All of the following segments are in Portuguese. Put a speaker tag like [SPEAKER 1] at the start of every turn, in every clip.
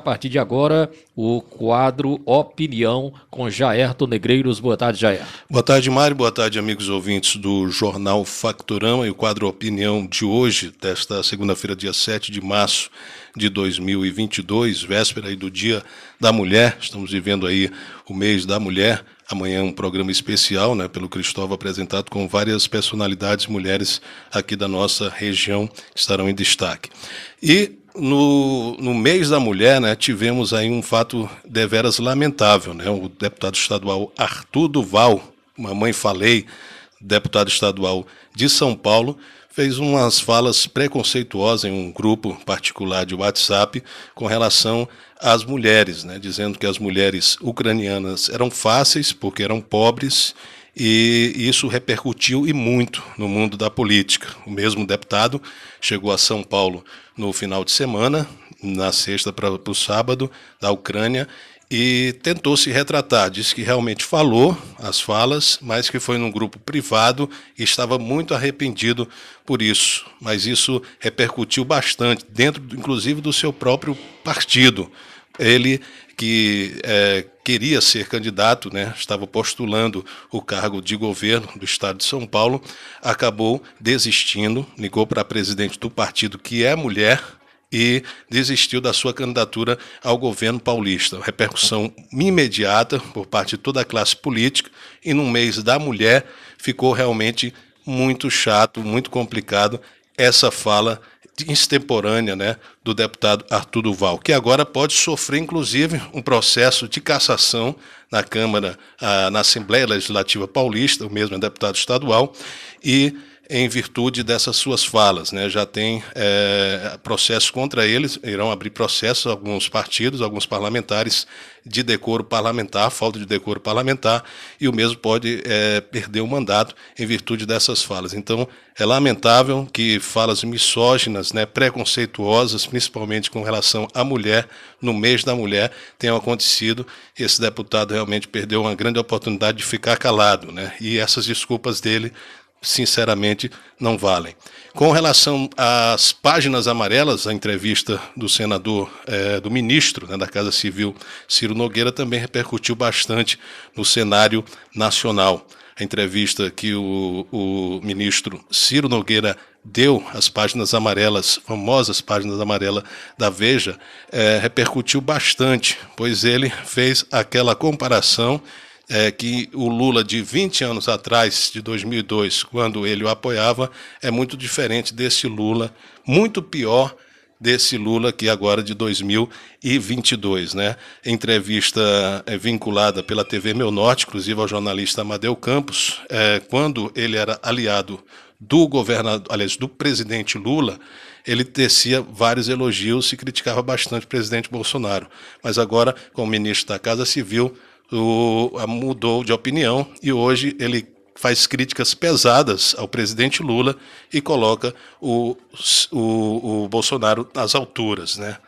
[SPEAKER 1] A partir de agora, o quadro Opinião com Jairton Negreiros. Boa tarde, Jair. Boa tarde, Mário. Boa tarde, amigos ouvintes do Jornal Factorama e o quadro Opinião de hoje, desta segunda-feira, dia 7 de março de 2022, véspera aí do Dia da Mulher. Estamos vivendo aí o mês da mulher. Amanhã é um programa especial, né, pelo Cristóvão apresentado com várias personalidades mulheres aqui da nossa região que estarão em destaque. E no, no mês da mulher, né, tivemos aí um fato deveras lamentável, né? O deputado estadual Arthur Duval, mamãe falei, deputado estadual de São Paulo, fez umas falas preconceituosas em um grupo particular de WhatsApp com relação às mulheres, né, dizendo que as mulheres ucranianas eram fáceis porque eram pobres e isso repercutiu e muito no mundo da política. O mesmo deputado chegou a São Paulo no final de semana, na sexta para o sábado, da Ucrânia, e tentou se retratar. Disse que realmente falou as falas, mas que foi num grupo privado e estava muito arrependido por isso. Mas isso repercutiu bastante, dentro, inclusive, do seu próprio partido ele que é, queria ser candidato, né, estava postulando o cargo de governo do Estado de São Paulo, acabou desistindo, ligou para a presidente do partido, que é mulher, e desistiu da sua candidatura ao governo paulista. Repercussão imediata por parte de toda a classe política, e num mês da mulher ficou realmente muito chato, muito complicado essa fala extemporânea né, do deputado Arthur Duval, que agora pode sofrer, inclusive, um processo de cassação na Câmara, ah, na Assembleia Legislativa Paulista, o mesmo é deputado estadual, e em virtude dessas suas falas. Né? Já tem é, processos contra eles, irão abrir processos alguns partidos, alguns parlamentares de decoro parlamentar, falta de decoro parlamentar, e o mesmo pode é, perder o mandato em virtude dessas falas. Então, é lamentável que falas misóginas, né, preconceituosas, principalmente com relação à mulher, no mês da mulher, tenham acontecido. Esse deputado realmente perdeu uma grande oportunidade de ficar calado, né? E essas desculpas dele sinceramente, não valem. Com relação às páginas amarelas, a entrevista do senador, é, do ministro né, da Casa Civil, Ciro Nogueira, também repercutiu bastante no cenário nacional. A entrevista que o, o ministro Ciro Nogueira deu às páginas amarelas, famosas páginas amarelas da Veja, é, repercutiu bastante, pois ele fez aquela comparação é, que o Lula de 20 anos atrás, de 2002, quando ele o apoiava, é muito diferente desse Lula, muito pior desse Lula que agora de 2022, né? Entrevista é, vinculada pela TV Meu Norte, inclusive ao jornalista Amadeu Campos, é, quando ele era aliado do governador, aliás, do presidente Lula, ele tecia vários elogios e criticava bastante o presidente Bolsonaro. Mas agora, como ministro da Casa Civil, o, mudou de opinião e hoje ele faz críticas pesadas ao presidente Lula e coloca o, o, o Bolsonaro às alturas. Né?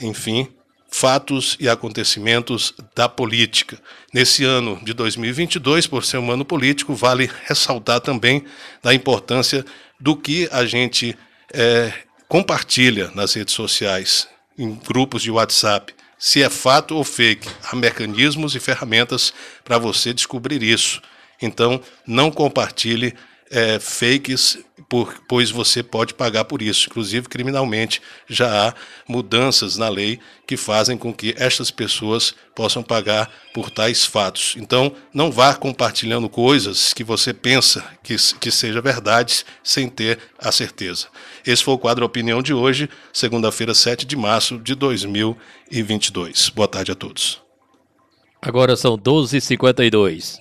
[SPEAKER 1] Enfim, fatos e acontecimentos da política. Nesse ano de 2022, por ser um ano político, vale ressaltar também da importância do que a gente é, compartilha nas redes sociais, em grupos de WhatsApp se é fato ou fake. Há mecanismos e ferramentas para você descobrir isso. Então, não compartilhe é, fakes, por, pois você pode pagar por isso. Inclusive, criminalmente, já há mudanças na lei que fazem com que estas pessoas possam pagar por tais fatos. Então, não vá compartilhando coisas que você pensa que, que seja verdade sem ter a certeza. Esse foi o quadro Opinião de hoje, segunda-feira, 7 de março de 2022. Boa tarde a todos. Agora são 12h52.